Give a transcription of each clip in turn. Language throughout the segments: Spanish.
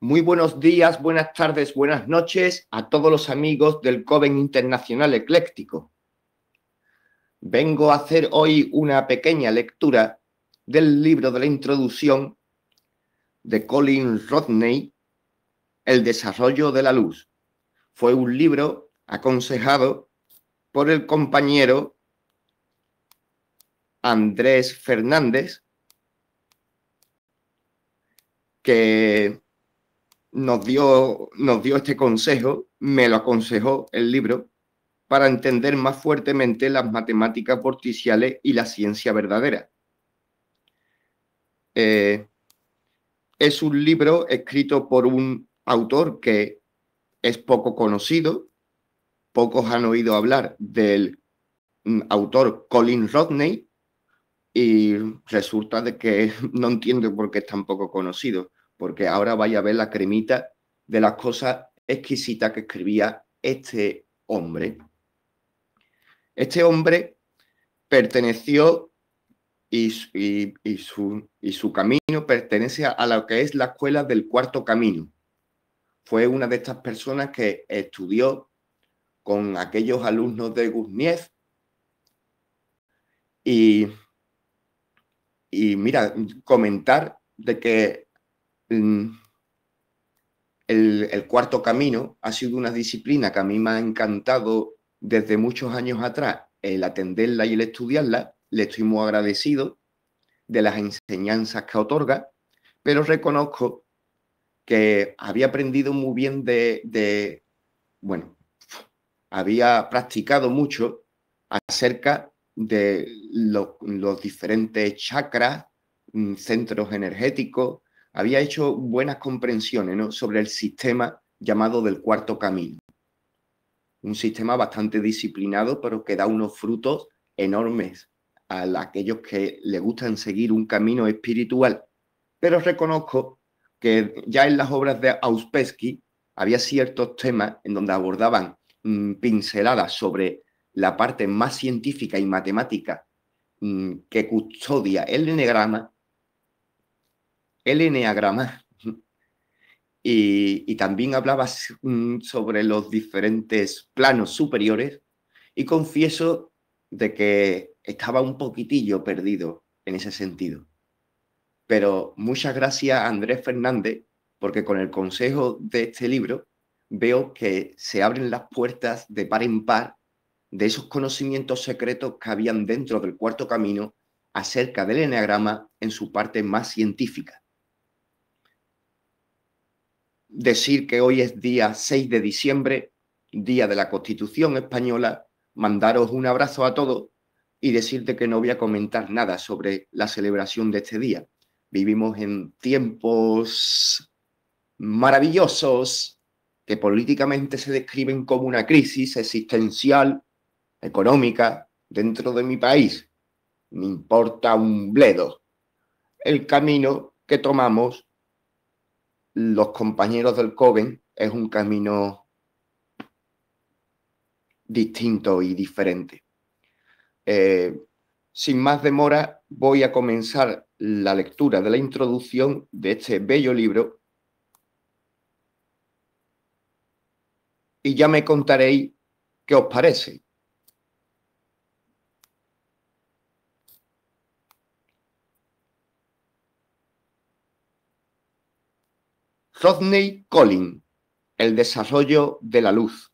Muy buenos días, buenas tardes, buenas noches a todos los amigos del Coven Internacional Ecléctico. Vengo a hacer hoy una pequeña lectura del libro de la introducción de Colin Rodney, El desarrollo de la luz. Fue un libro aconsejado por el compañero Andrés Fernández, que nos dio, nos dio este consejo, me lo aconsejó el libro, para entender más fuertemente las matemáticas porticiales y la ciencia verdadera. Eh, es un libro escrito por un autor que es poco conocido, pocos han oído hablar del mm, autor Colin Rodney y resulta de que no entiendo por qué es tan poco conocido porque ahora vaya a ver la cremita de las cosas exquisitas que escribía este hombre. Este hombre perteneció y, su, camino pertenece a lo que es la escuela del cuarto camino. Fue una de estas personas que estudió con aquellos alumnos de Guzniev y, y mira, comentar de que Mm, el, cuarto camino ha sido una disciplina que a mí me ha encantado desde muchos años atrás, el atenderla y el estudiarla. Le estoy muy agradecido de las enseñanzas que otorga, pero reconozco que había aprendido muy bien de, bueno, había practicado mucho acerca de los diferentes chakras, mm, centros energéticos, había hecho buenas comprensiones sobre el sistema llamado del cuarto camino. Un sistema bastante disciplinado, pero que da unos frutos enormes a aquellos que le gustan seguir un camino espiritual. Pero reconozco que ya en las obras de Auspensky había ciertos temas en donde abordaban mm, pinceladas sobre la parte más científica y matemática mm, que custodia el enegrama el eneagrama. Y, también hablaba sobre los diferentes planos superiores y confieso de que estaba un poquitillo perdido en ese sentido. Pero muchas gracias a Andrés Fernández, porque con el consejo de este libro veo que se abren las puertas de par en par de esos conocimientos secretos que habían dentro del cuarto camino acerca del eneagrama en su parte más científica decir que hoy es día 6 de diciembre, día de la Constitución Española, mandaros un abrazo a todos y decirte que no voy a comentar nada sobre la celebración de este día. Vivimos en tiempos maravillosos que políticamente se describen como una crisis existencial, económica, dentro de mi país. Me importa un bledo el camino que tomamos los compañeros del Coven es un camino distinto y diferente. Eh, sin más demora, voy a comenzar la lectura de la introducción de este bello libro y ya me contaréis qué os parece. Rodney Collin, El desarrollo de la luz.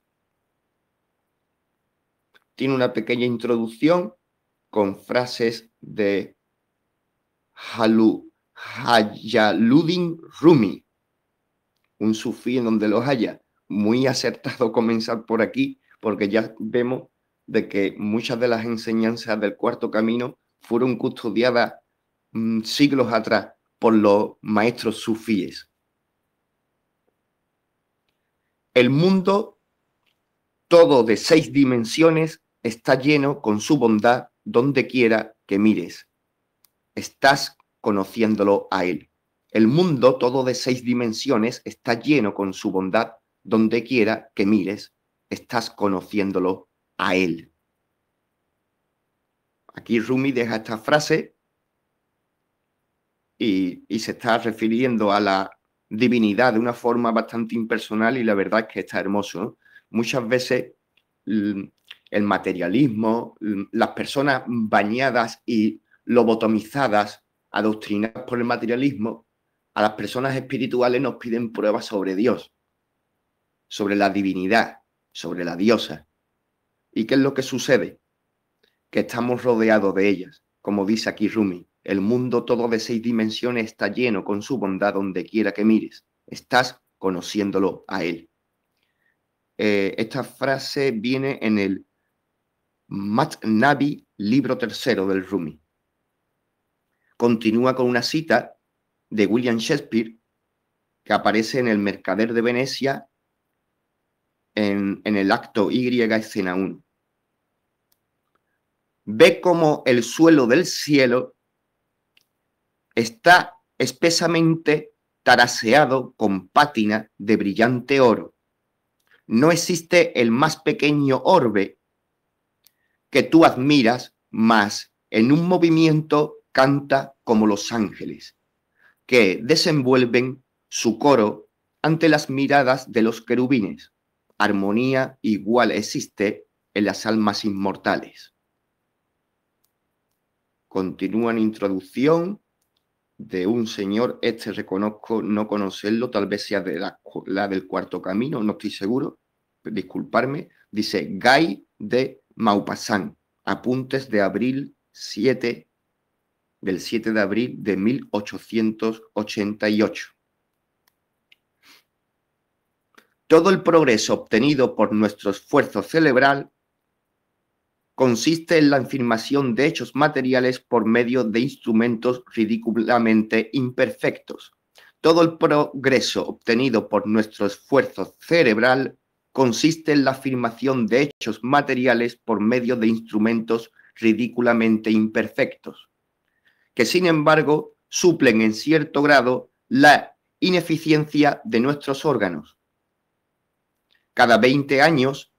Tiene una pequeña introducción con frases de Halu, Rumi, un sufí en donde los haya. Muy acertado comenzar por aquí, porque ya vemos de que muchas de las enseñanzas del cuarto camino fueron custodiadas mm, siglos atrás por los maestros sufíes. El mundo, todo de seis dimensiones, está lleno con su bondad donde quiera que mires. Estás conociéndolo a Él. El mundo, todo de seis dimensiones, está lleno con su bondad donde quiera que mires. Estás conociéndolo a Él. Aquí Rumi deja esta frase y, y se está refiriendo a la divinidad de una forma bastante impersonal y la verdad es que está hermoso. Muchas veces mm, el materialismo, mm, las personas bañadas y lobotomizadas, adoctrinadas por el materialismo, a las personas espirituales nos piden pruebas sobre Dios, sobre la divinidad, sobre la diosa. ¿Y qué es lo que sucede? Que estamos rodeados de ellas, como dice aquí Rumi. El mundo todo de seis dimensiones está lleno con su bondad donde quiera que mires. Estás conociéndolo a él. Eh, esta frase viene en el Navi, libro tercero del Rumi. Continúa con una cita de William Shakespeare que aparece en El Mercader de Venecia en, en el acto Y, escena 1. Ve como el suelo del cielo está espesamente taraseado con pátina de brillante oro. No existe el más pequeño orbe que tú admiras, más en un movimiento canta como los ángeles, que desenvuelven su coro ante las miradas de los querubines. Armonía igual existe en las almas inmortales. Continúa en introducción de un señor, este reconozco no conocerlo, tal vez sea de la, la del cuarto camino, no estoy seguro, disculparme, dice Guy de Maupassant, apuntes de abril 7, del 7 de abril de 1888. Todo el progreso obtenido por nuestro esfuerzo cerebral consiste en la afirmación de hechos materiales por medio de instrumentos ridículamente imperfectos. Todo el progreso obtenido por nuestro esfuerzo cerebral consiste en la afirmación de hechos materiales por medio de instrumentos ridículamente imperfectos, que sin embargo suplen en cierto grado la ineficiencia de nuestros órganos. Cada 20 años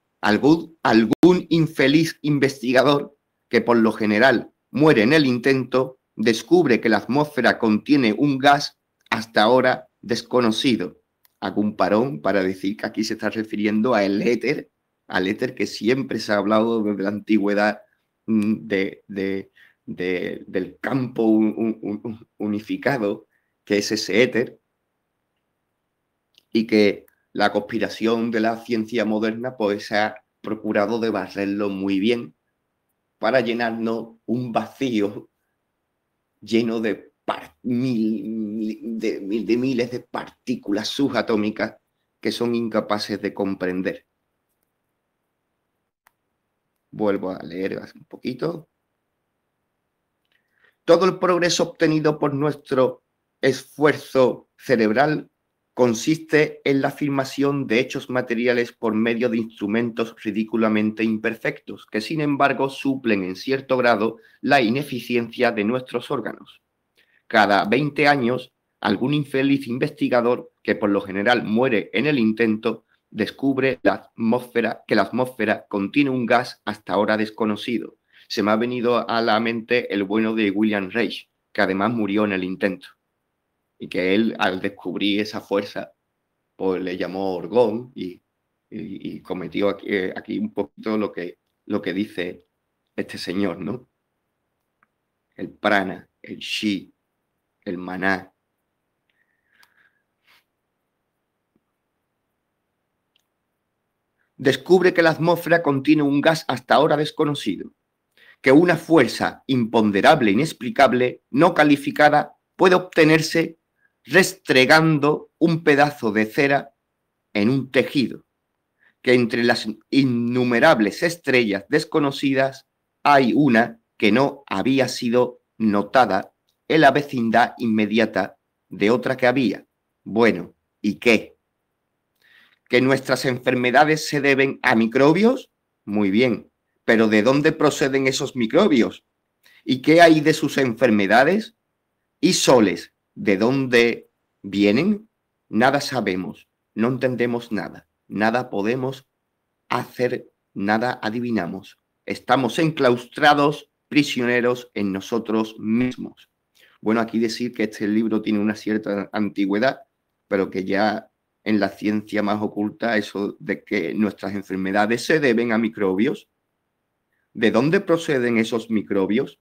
algún, infeliz investigador que por lo general muere en el intento, descubre que la atmósfera contiene un gas hasta ahora desconocido. Hago parón para decir que aquí se está refiriendo al éter, al éter que siempre se ha hablado desde la antigüedad mm, del campo unificado, que es ese éter, y que la conspiración de la ciencia moderna pues se ha procurado de barrerlo muy bien para llenarnos un vacío lleno de, mil, de, de miles de partículas subatómicas que son incapaces de comprender. Vuelvo a leer un poquito. Todo el progreso obtenido por nuestro esfuerzo cerebral consiste en la afirmación de hechos materiales por medio de instrumentos ridículamente imperfectos, que sin embargo suplen en cierto grado la ineficiencia de nuestros órganos. Cada 20 años, algún infeliz investigador, que por lo general muere en el intento, descubre la atmósfera, que la atmósfera contiene un gas hasta ahora desconocido. Se me ha venido a la mente el bueno de William Reich, que además murió en el intento y que él al descubrir esa fuerza pues le llamó Orgón y, cometió eh, aquí, un poquito lo que, lo que dice este señor, ¿no? El prana, el shi, el maná. Descubre que la atmósfera contiene un gas hasta ahora desconocido, que una fuerza imponderable, e inexplicable, no calificada, puede obtenerse restregando un pedazo de cera en un tejido, que entre las innumerables estrellas desconocidas hay una que no había sido notada en la vecindad inmediata de otra que había. Bueno, ¿y qué? ¿Que nuestras enfermedades se deben a microbios? Muy bien, pero ¿de dónde proceden esos microbios? ¿Y qué hay de sus enfermedades? Y soles, de dónde vienen, nada sabemos, no entendemos nada, nada podemos hacer, nada adivinamos. Estamos enclaustrados, prisioneros en nosotros mismos. Bueno, aquí decir que este libro tiene una cierta antigüedad, pero que ya en la ciencia más oculta eso de que nuestras enfermedades se deben a microbios. ¿De dónde proceden esos microbios?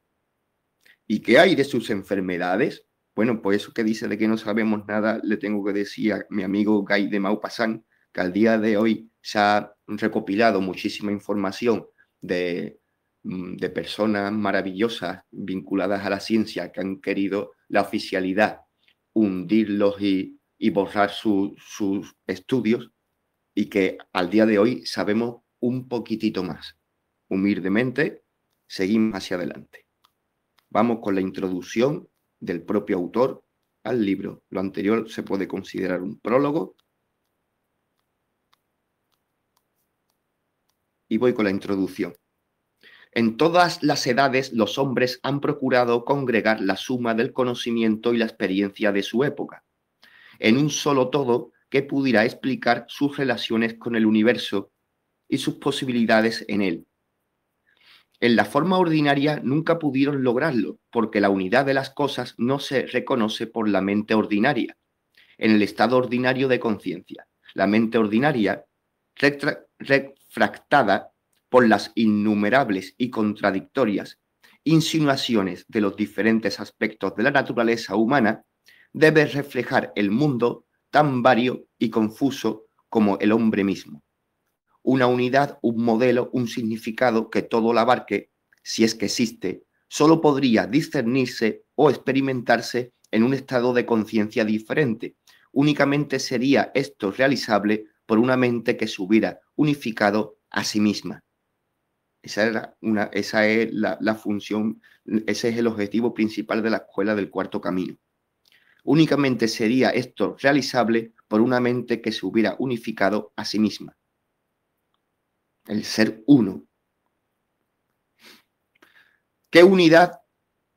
¿Y qué hay de sus enfermedades? Bueno, pues eso que dice de que no sabemos nada, le tengo que decir a mi amigo Guy de Maupassant que al día de hoy se ha recopilado muchísima información de, mm, personas maravillosas vinculadas a la ciencia que han querido la oficialidad, hundirlos y, borrar sus estudios y que al día de hoy sabemos un poquitito más. Humildemente, seguimos hacia adelante. Vamos con la introducción del propio autor al libro. Lo anterior se puede considerar un prólogo. Y voy con la introducción. En todas las edades los hombres han procurado congregar la suma del conocimiento y la experiencia de su época en un solo todo que pudiera explicar sus relaciones con el universo y sus posibilidades en él en la forma ordinaria nunca pudieron lograrlo, porque la unidad de las cosas no se reconoce por la mente ordinaria, en el estado ordinario de conciencia. La mente ordinaria, refractada por las innumerables y contradictorias insinuaciones de los diferentes aspectos de la naturaleza humana, debe reflejar el mundo tan vario y confuso como el hombre mismo una unidad, un modelo, un significado que todo la abarque, si es que existe, solo podría discernirse o experimentarse en un estado de conciencia diferente. Únicamente sería esto realizable por una mente que se hubiera unificado a sí misma. Esa, es la función, ese es el objetivo principal de la escuela del cuarto camino. Únicamente sería esto realizable por una mente que se hubiera unificado a sí misma el ser uno. ¿Qué unidad,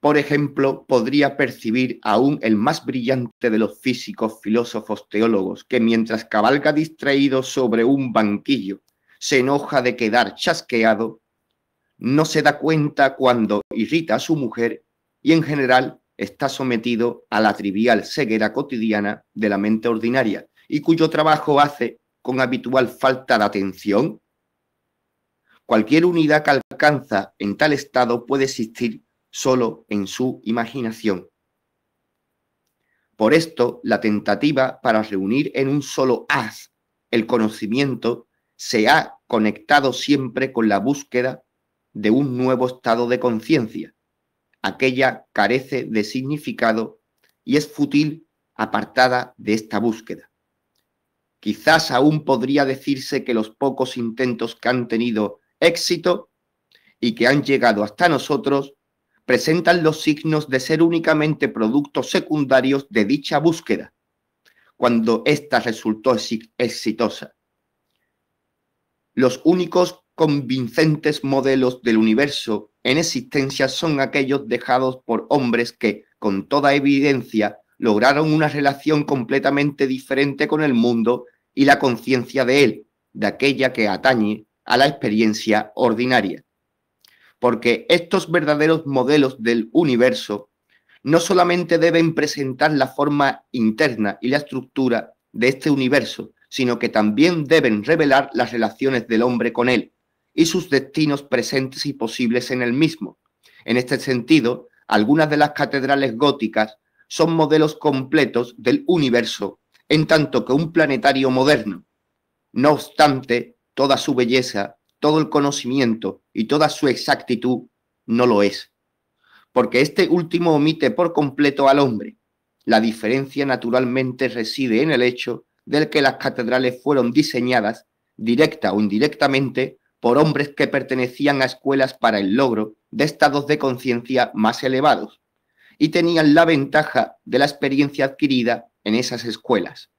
por ejemplo, podría percibir aún el más brillante de los físicos, filósofos, teólogos, que mientras cabalga distraído sobre un banquillo, se enoja de quedar chasqueado, no se da cuenta cuando irrita a su mujer y en general está sometido a la trivial ceguera cotidiana de la mente ordinaria y cuyo trabajo hace con habitual falta de atención Cualquier unidad que alcanza en tal estado puede existir solo en su imaginación. Por esto, la tentativa para reunir en un solo haz el conocimiento se ha conectado siempre con la búsqueda de un nuevo estado de conciencia. Aquella carece de significado y es fútil apartada de esta búsqueda. Quizás aún podría decirse que los pocos intentos que han tenido éxito y que han llegado hasta nosotros presentan los signos de ser únicamente productos secundarios de dicha búsqueda, cuando ésta resultó exitosa. Los únicos convincentes modelos del universo en existencia son aquellos dejados por hombres que, con toda evidencia, lograron una relación completamente diferente con el mundo y la conciencia de él, de aquella que atañe a la experiencia ordinaria. Porque estos verdaderos modelos del universo no solamente deben presentar la forma interna y la estructura de este universo, sino que también deben revelar las relaciones del hombre con él y sus destinos presentes y posibles en el mismo. En este sentido, algunas de las catedrales góticas son modelos completos del universo, en tanto que un planetario moderno. No obstante, toda su belleza, todo el conocimiento y toda su exactitud no lo es, porque este último omite por completo al hombre. La diferencia naturalmente reside en el hecho del que las catedrales fueron diseñadas, directa o indirectamente, por hombres que pertenecían a escuelas para el logro de estados de conciencia más elevados y tenían la ventaja de la experiencia adquirida en esas escuelas.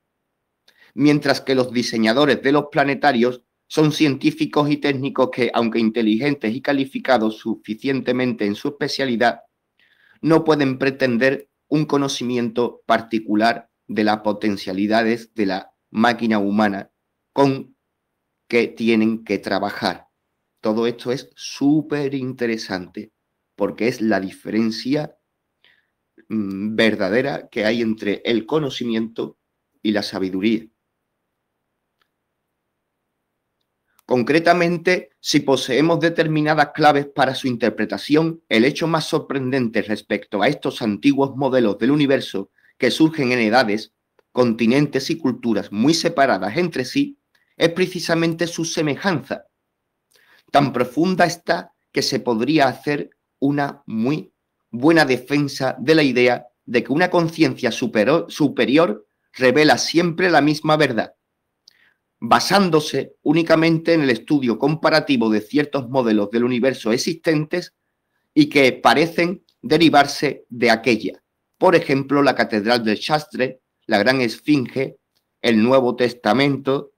Mientras que los diseñadores de los planetarios son científicos y técnicos que, aunque inteligentes y calificados suficientemente en su especialidad, no pueden pretender un conocimiento particular de las potencialidades de la máquina humana con que tienen que trabajar. Todo esto es súper interesante porque es la diferencia mm, verdadera que hay entre el conocimiento y la sabiduría. Concretamente, si poseemos determinadas claves para su interpretación, el hecho más sorprendente respecto a estos antiguos modelos del universo que surgen en edades, continentes y culturas muy separadas entre sí, es precisamente su semejanza. Tan profunda está que se podría hacer una muy buena defensa de la idea de que una conciencia superior, revela siempre la misma verdad basándose únicamente en el estudio comparativo de ciertos modelos del universo existentes y que parecen derivarse de aquella. Por ejemplo, la Catedral de Chastre, la Gran Esfinge, el Nuevo Testamento,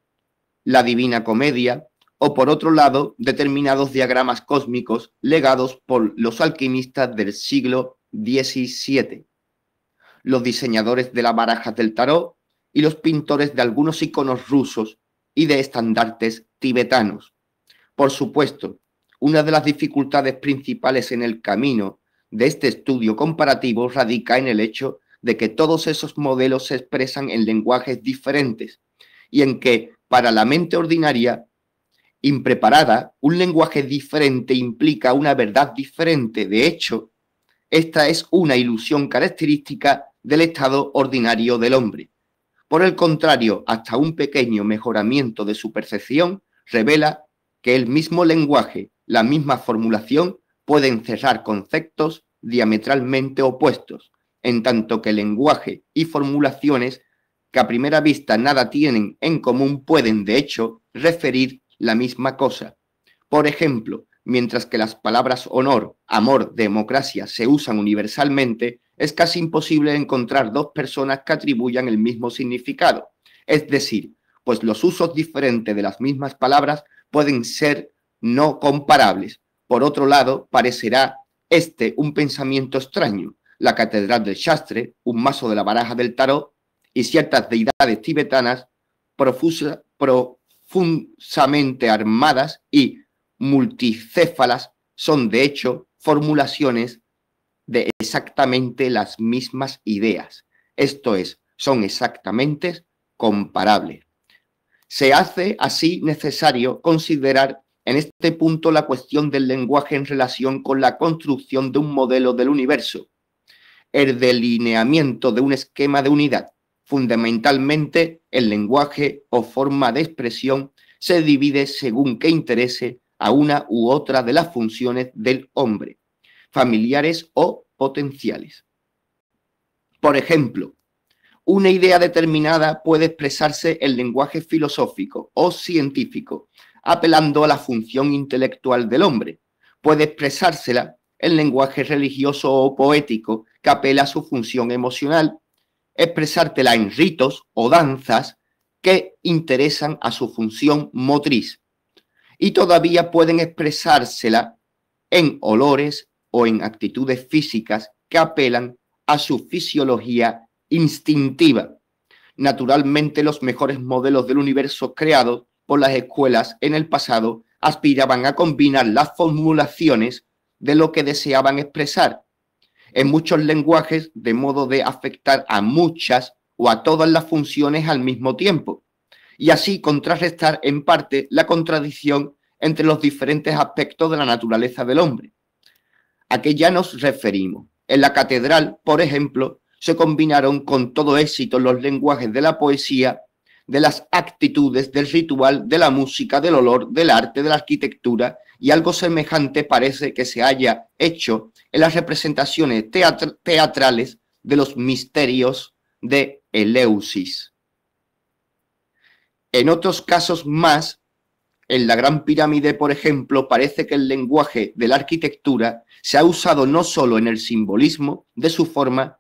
la Divina Comedia, o por otro lado, determinados diagramas cósmicos legados por los alquimistas del siglo XVII, los diseñadores de la Baraja del tarot y los pintores de algunos iconos rusos y de estandartes tibetanos. Por supuesto, una de las dificultades principales en el camino de este estudio comparativo radica en el hecho de que todos esos modelos se expresan en lenguajes diferentes y en que para la mente ordinaria impreparada, un lenguaje diferente implica una verdad diferente. De hecho, esta es una ilusión característica del estado ordinario del hombre. Por el contrario, hasta un pequeño mejoramiento de su percepción revela que el mismo lenguaje, la misma formulación, pueden cerrar conceptos diametralmente opuestos, en tanto que lenguaje y formulaciones que a primera vista nada tienen en común pueden, de hecho, referir la misma cosa. Por ejemplo, mientras que las palabras honor, amor, democracia se usan universalmente, es casi imposible encontrar dos personas que atribuyan el mismo significado. Es decir, pues los usos diferentes de las mismas palabras pueden ser no comparables. Por otro lado, parecerá este un pensamiento extraño. La catedral del Shastre, un mazo de la baraja del tarot y ciertas deidades tibetanas profusamente armadas y multicéfalas son de hecho formulaciones de exactamente las mismas ideas. Esto es, son exactamente comparables. Se hace así necesario considerar en este punto la cuestión del lenguaje en relación con la construcción de un modelo del universo, el delineamiento de un esquema de unidad. Fundamentalmente, el lenguaje o forma de expresión se divide según que interese a una u otra de las funciones del hombre familiares o potenciales. Por ejemplo, una idea determinada puede expresarse en lenguaje filosófico o científico, apelando a la función intelectual del hombre. Puede expresársela en lenguaje religioso o poético, que apela a su función emocional. Expresártela en ritos o danzas que interesan a su función motriz. Y todavía pueden expresársela en olores, o en actitudes físicas que apelan a su fisiología instintiva. Naturalmente los mejores modelos del universo creados por las escuelas en el pasado aspiraban a combinar las formulaciones de lo que deseaban expresar en muchos lenguajes de modo de afectar a muchas o a todas las funciones al mismo tiempo y así contrarrestar en parte la contradicción entre los diferentes aspectos de la naturaleza del hombre a que ya nos referimos. En la catedral, por ejemplo, se combinaron con todo éxito los lenguajes de la poesía, de las actitudes, del ritual, de la música, del olor, del arte, de la arquitectura, y algo semejante parece que se haya hecho en las representaciones teatrales de los misterios de Eleusis. En otros casos más, en la Gran Pirámide, por ejemplo, parece que el lenguaje de la arquitectura se ha usado no solo en el simbolismo de su forma,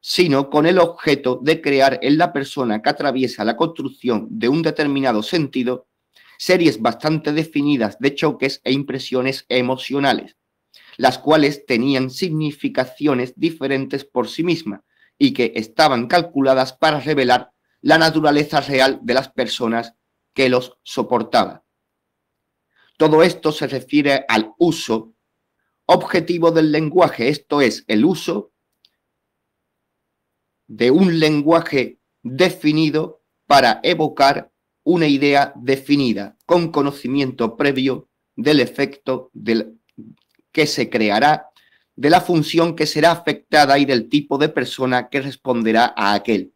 sino con el objeto de crear en la persona que atraviesa la construcción de un determinado sentido series bastante definidas de choques e impresiones emocionales, las cuales tenían significaciones diferentes por sí mismas y que estaban calculadas para revelar la naturaleza real de las personas que los soportaban. Todo esto se refiere al uso objetivo del lenguaje, esto es, el uso de un lenguaje definido para evocar una idea definida con conocimiento previo del efecto que se creará, de la función que será afectada y del tipo de persona que responderá a aquel.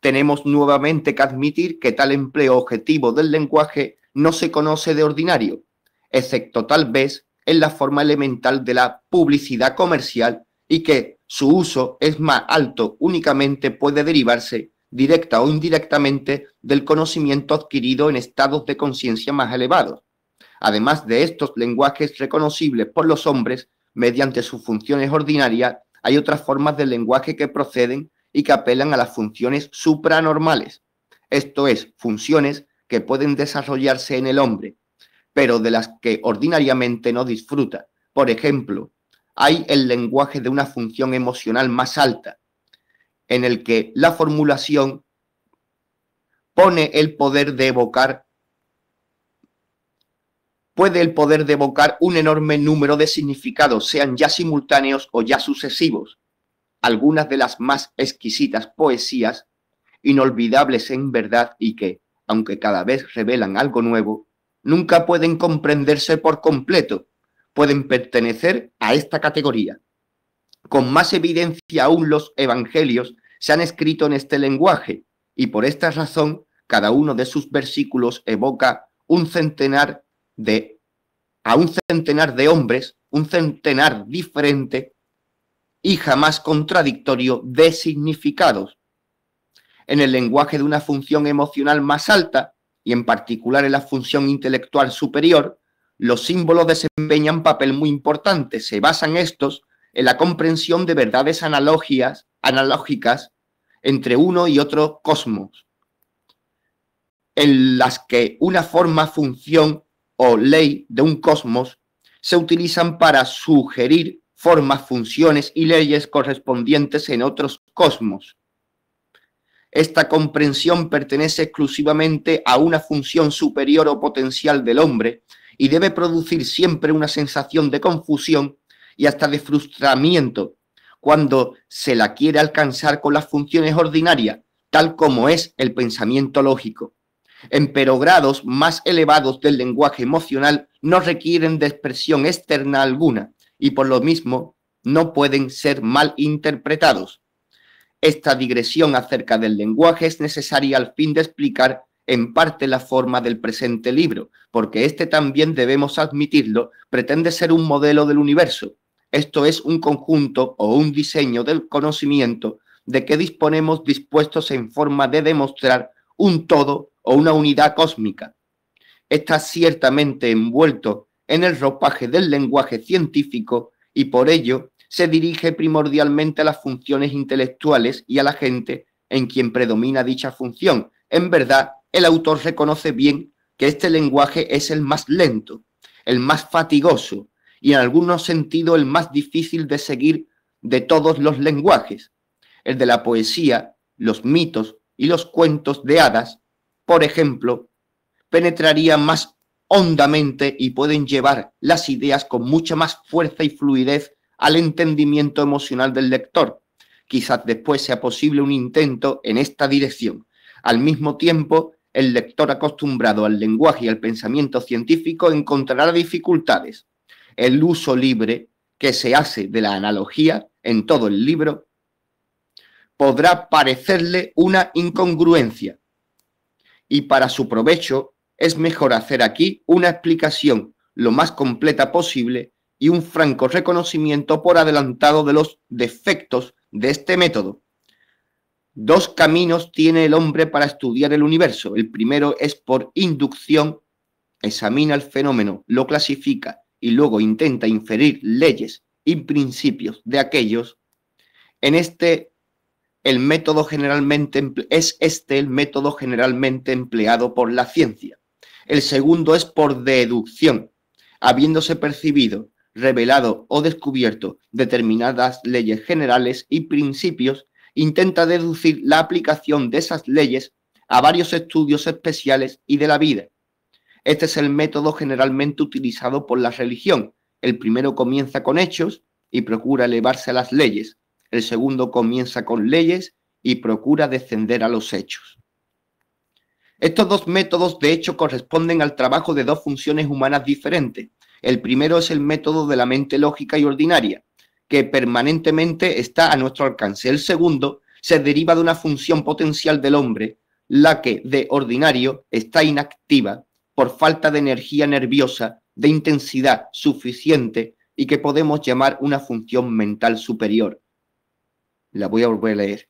Tenemos nuevamente que admitir que tal empleo objetivo del lenguaje no se conoce de ordinario, excepto tal vez en la forma elemental de la publicidad comercial y que su uso es más alto únicamente puede derivarse directa o indirectamente del conocimiento adquirido en estados de conciencia más elevados. Además de estos lenguajes reconocibles por los hombres mediante sus funciones ordinarias, hay otras formas de lenguaje que proceden y que apelan a las funciones supranormales, esto es, funciones que pueden desarrollarse en el hombre pero de las que ordinariamente no disfruta. Por ejemplo, hay el lenguaje de una función emocional más alta, en el que la formulación pone el poder de evocar puede el poder de evocar un enorme número de significados, sean ya simultáneos o ya sucesivos. Algunas de las más exquisitas poesías, inolvidables en verdad y que, aunque cada vez revelan algo nuevo, nunca pueden comprenderse por completo, pueden pertenecer a esta categoría. Con más evidencia aún los evangelios se han escrito en este lenguaje y por esta razón cada uno de sus versículos evoca un centenar de a un centenar de hombres, un centenar diferente y jamás contradictorio de significados. En el lenguaje de una función emocional más alta, y en particular en la función intelectual superior, los símbolos desempeñan papel muy importante. Se basan estos en la comprensión de verdades analógicas entre uno y otro cosmos, en las que una forma, función o ley de un cosmos se utilizan para sugerir formas, funciones y leyes correspondientes en otros cosmos. Esta comprensión pertenece exclusivamente a una función superior o potencial del hombre y debe producir siempre una sensación de confusión y hasta de frustramiento cuando se la quiere alcanzar con las funciones ordinarias, tal como es el pensamiento lógico. pero grados más elevados del lenguaje emocional no requieren de expresión externa alguna y por lo mismo no pueden ser mal interpretados esta digresión acerca del lenguaje es necesaria al fin de explicar en parte la forma del presente libro, porque este también debemos admitirlo, pretende ser un modelo del universo. Esto es un conjunto o un diseño del conocimiento de que disponemos dispuestos en forma de demostrar un todo o una unidad cósmica. Está ciertamente envuelto en el ropaje del lenguaje científico y por ello se dirige primordialmente a las funciones intelectuales y a la gente en quien predomina dicha función. En verdad, el autor reconoce bien que este lenguaje es el más lento, el más fatigoso y en algunos sentidos el más difícil de seguir de todos los lenguajes, el de la poesía, los mitos y los cuentos de hadas, por ejemplo, penetraría más hondamente y pueden llevar las ideas con mucha más fuerza y fluidez al entendimiento emocional del lector. Quizás después sea posible un intento en esta dirección. Al mismo tiempo, el lector acostumbrado al lenguaje y al pensamiento científico encontrará dificultades. El uso libre que se hace de la analogía en todo el libro podrá parecerle una incongruencia. Y para su provecho es mejor hacer aquí una explicación lo más completa posible y un franco reconocimiento por adelantado de los defectos de este método. Dos caminos tiene el hombre para estudiar el universo. El primero es por inducción, examina el fenómeno, lo clasifica y luego intenta inferir leyes y principios de aquellos. En este el método generalmente es este el método generalmente empleado por la ciencia. El segundo es por deducción, habiéndose percibido revelado o descubierto determinadas leyes generales y principios, intenta deducir la aplicación de esas leyes a varios estudios especiales y de la vida. Este es el método generalmente utilizado por la religión. El primero comienza con hechos y procura elevarse a las leyes. El segundo comienza con leyes y procura descender a los hechos. Estos dos métodos de hecho corresponden al trabajo de dos funciones humanas diferentes, el primero es el método de la mente lógica y ordinaria, que permanentemente está a nuestro alcance. El segundo se deriva de una función potencial del hombre, la que de ordinario está inactiva por falta de energía nerviosa de intensidad suficiente y que podemos llamar una función mental superior. La voy a volver a leer.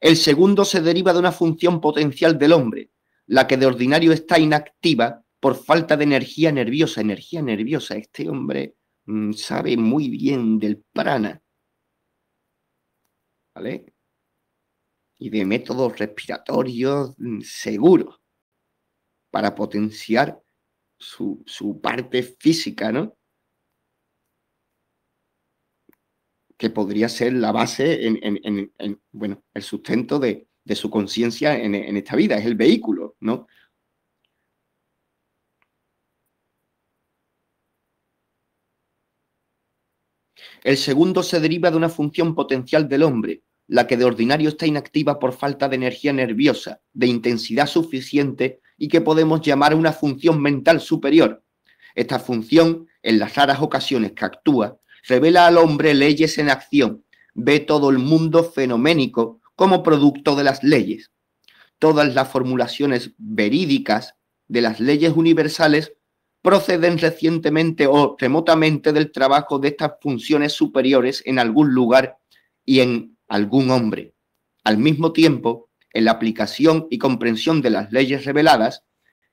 El segundo se deriva de una función potencial del hombre, la que de ordinario está inactiva por falta de energía nerviosa, energía nerviosa. Este hombre mm, sabe muy bien del prana, ¿vale? Y de métodos respiratorios mm, seguros para potenciar su, parte física, ¿no? que podría ser la base, bueno, el sustento de su conciencia en, esta vida, es el vehículo, ¿no? El segundo se deriva de una función potencial del hombre, la que de ordinario está inactiva por falta de energía nerviosa, de intensidad suficiente y que podemos llamar una función mental superior. Esta función, en las raras ocasiones que actúa, revela al hombre leyes en acción, ve todo el mundo fenoménico como producto de las leyes. Todas las formulaciones verídicas de las leyes universales proceden recientemente o remotamente del trabajo de estas funciones superiores en algún lugar y en algún hombre. Al mismo tiempo, en la aplicación y comprensión de las leyes reveladas,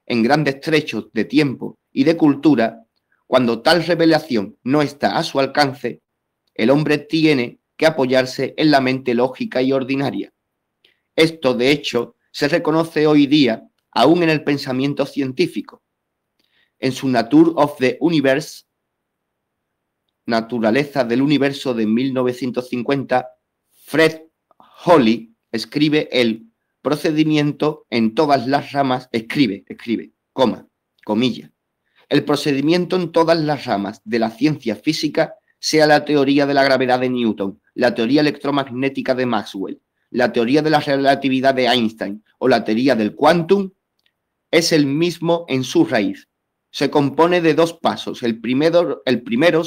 en grandes trechos de tiempo y de cultura, cuando tal revelación no está a su alcance, el hombre tiene que apoyarse en la mente lógica y ordinaria. Esto, de hecho, se reconoce hoy día aún en el pensamiento científico, en su Nature of the Universe, Naturaleza del Universo de 1950, Fred Holly escribe el procedimiento en todas las ramas, escribe, escribe, coma, comilla. El procedimiento en todas las ramas de la ciencia física sea la teoría de la gravedad de Newton, la teoría electromagnética de Maxwell, la teoría de la relatividad de Einstein o la teoría del quantum, es el mismo en su raíz, se compone de dos pasos. El primero, el primero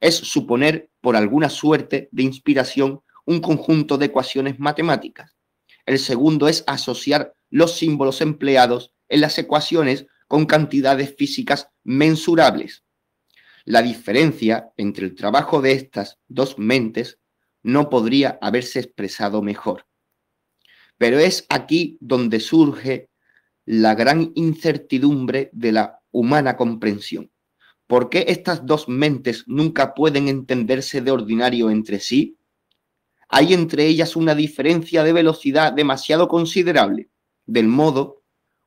es suponer, por alguna suerte de inspiración, un conjunto de ecuaciones matemáticas. El segundo es asociar los símbolos empleados en las ecuaciones con cantidades físicas mensurables. La diferencia entre el trabajo de estas dos mentes no podría haberse expresado mejor. Pero es aquí donde surge la gran incertidumbre de la humana comprensión. ¿Por qué estas dos mentes nunca pueden entenderse de ordinario entre sí? Hay entre ellas una diferencia de velocidad demasiado considerable, del modo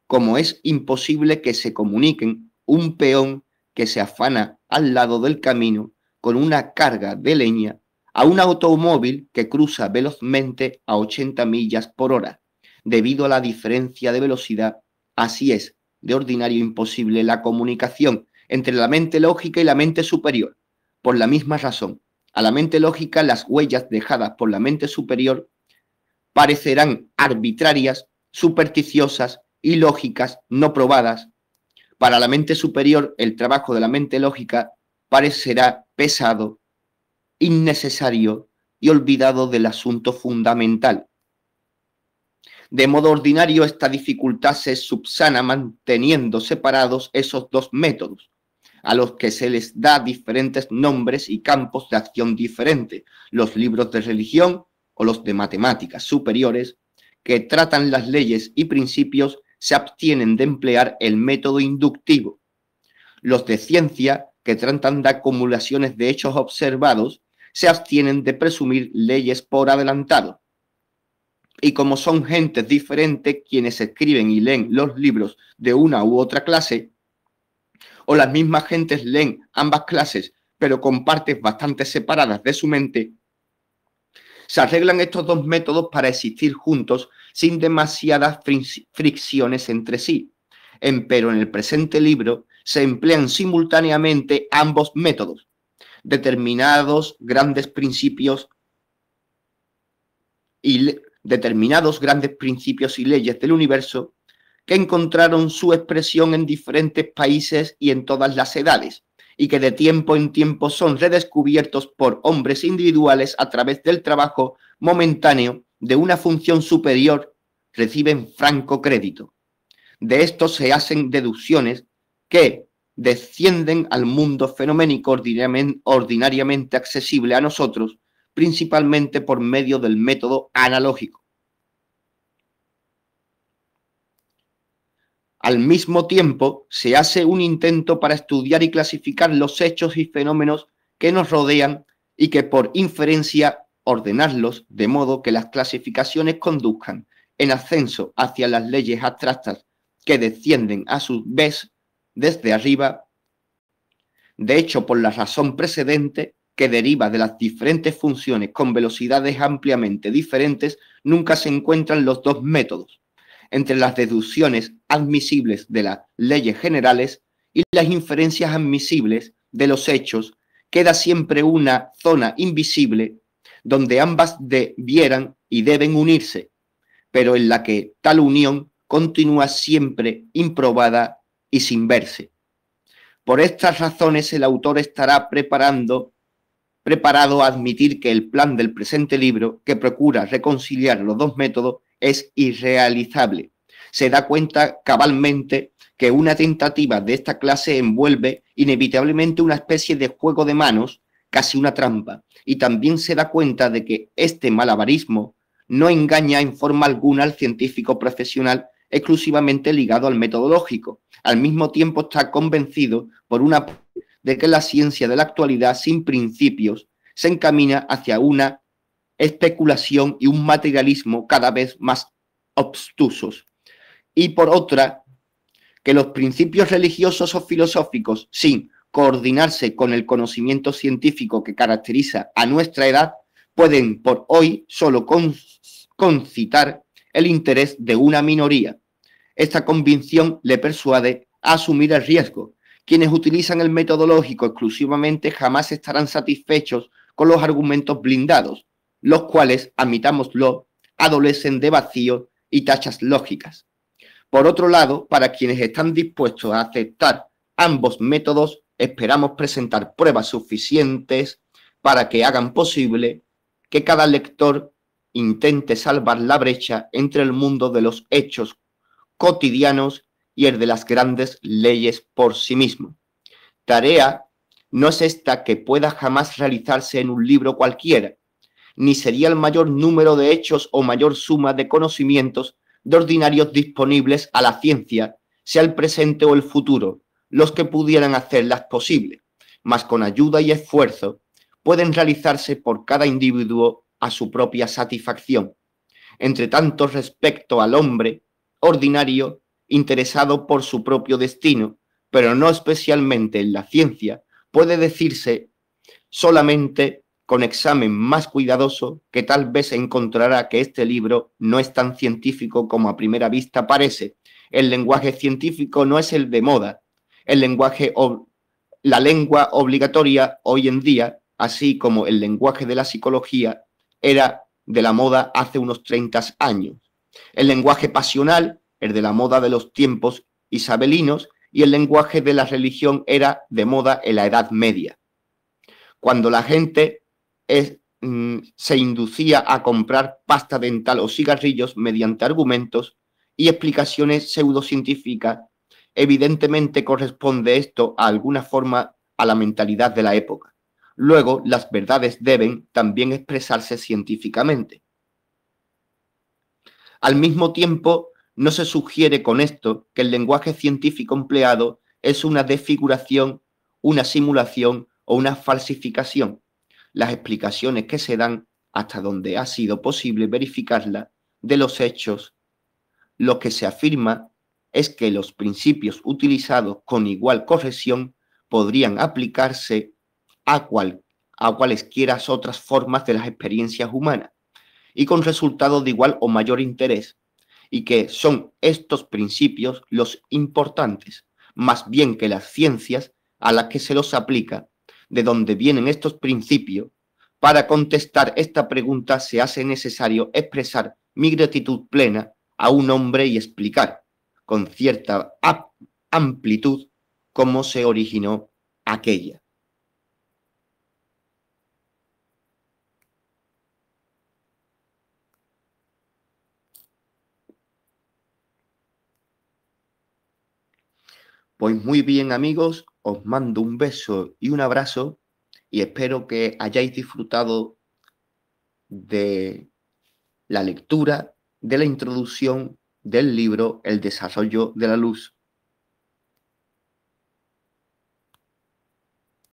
como es imposible que se comuniquen un peón que se afana al lado del camino con una carga de leña a un automóvil que cruza velozmente a 80 millas por hora, debido a la diferencia de velocidad. Así es, de ordinario imposible la comunicación entre la mente lógica y la mente superior, por la misma razón. A la mente lógica las huellas dejadas por la mente superior parecerán arbitrarias, supersticiosas, ilógicas, no probadas. Para la mente superior el trabajo de la mente lógica parecerá pesado, innecesario y olvidado del asunto fundamental, de modo ordinario, esta dificultad se subsana manteniendo separados esos dos métodos, a los que se les da diferentes nombres y campos de acción diferentes, los libros de religión o los de matemáticas superiores, que tratan las leyes y principios, se abstienen de emplear el método inductivo. Los de ciencia, que tratan de acumulaciones de hechos observados, se abstienen de presumir leyes por adelantado y como son gentes diferentes quienes escriben y leen los libros de una u otra clase, o las mismas gentes leen ambas clases, pero con partes bastante separadas de su mente, se arreglan estos dos métodos para existir juntos sin demasiadas fricciones entre sí. Pero en el presente libro se emplean simultáneamente ambos métodos. Determinados grandes principios y determinados grandes principios y leyes del universo que encontraron su expresión en diferentes países y en todas las edades, y que de tiempo en tiempo son redescubiertos por hombres individuales a través del trabajo momentáneo de una función superior, reciben franco crédito. De esto se hacen deducciones que descienden al mundo fenoménico ordinariamente accesible a nosotros principalmente por medio del método analógico. Al mismo tiempo, se hace un intento para estudiar y clasificar los hechos y fenómenos que nos rodean y que por inferencia ordenarlos de modo que las clasificaciones conduzcan en ascenso hacia las leyes abstractas que descienden a su vez desde arriba. De hecho, por la razón precedente, que deriva de las diferentes funciones con velocidades ampliamente diferentes, nunca se encuentran los dos métodos, entre las deducciones admisibles de las leyes generales y las inferencias admisibles de los hechos, queda siempre una zona invisible donde ambas debieran y deben unirse, pero en la que tal unión continúa siempre improbada y sin verse. Por estas razones el autor estará preparando preparado a admitir que el plan del presente libro, que procura reconciliar los dos métodos, es irrealizable. Se da cuenta cabalmente que una tentativa de esta clase envuelve inevitablemente una especie de juego de manos, casi una trampa, y también se da cuenta de que este malabarismo no engaña en forma alguna al científico profesional exclusivamente ligado al metodológico. Al mismo tiempo está convencido por una de que la ciencia de la actualidad sin principios se encamina hacia una especulación y un materialismo cada vez más obstusos. Y por otra, que los principios religiosos o filosóficos, sin coordinarse con el conocimiento científico que caracteriza a nuestra edad, pueden por hoy solo concitar el interés de una minoría. Esta convicción le persuade a asumir el riesgo, quienes utilizan el metodológico exclusivamente jamás estarán satisfechos con los argumentos blindados, los cuales, admitámoslo, adolecen de vacío y tachas lógicas. Por otro lado, para quienes están dispuestos a aceptar ambos métodos, esperamos presentar pruebas suficientes para que hagan posible que cada lector intente salvar la brecha entre el mundo de los hechos cotidianos y de las grandes leyes por sí mismo. Tarea no es esta que pueda jamás realizarse en un libro cualquiera, ni sería el mayor número de hechos o mayor suma de conocimientos de ordinarios disponibles a la ciencia, sea el presente o el futuro, los que pudieran hacerlas posible, mas con ayuda y esfuerzo pueden realizarse por cada individuo a su propia satisfacción. Entre tanto, respecto al hombre ordinario, interesado por su propio destino, pero no especialmente en la ciencia, puede decirse solamente con examen más cuidadoso que tal vez encontrará que este libro no es tan científico como a primera vista parece. El lenguaje científico no es el de moda, el lenguaje la lengua obligatoria hoy en día, así como el lenguaje de la psicología, era de la moda hace unos 30 años. El lenguaje pasional el de la moda de los tiempos isabelinos y el lenguaje de la religión era de moda en la Edad Media, cuando la gente mm, se inducía a comprar pasta dental o cigarrillos mediante argumentos y explicaciones pseudocientíficas, evidentemente corresponde esto a alguna forma a la mentalidad de la época. Luego, las verdades deben también expresarse científicamente. Al mismo tiempo, no se sugiere con esto que el lenguaje científico empleado es una desfiguración, una simulación o una falsificación. Las explicaciones que se dan hasta donde ha sido posible verificarlas de los hechos, lo que se afirma es que los principios utilizados con igual corrección podrían aplicarse a, cual, a cualesquiera otras formas de las experiencias humanas y con resultados de igual o mayor interés, y que son estos principios los importantes, más bien que las ciencias a las que se los aplica, de donde vienen estos principios, para contestar esta pregunta se hace necesario expresar mi gratitud plena a un hombre y explicar con cierta amplitud cómo se originó aquella. Pues muy bien amigos, os mando un beso y un abrazo y espero que hayáis disfrutado de la lectura de la introducción del libro El desarrollo de la luz.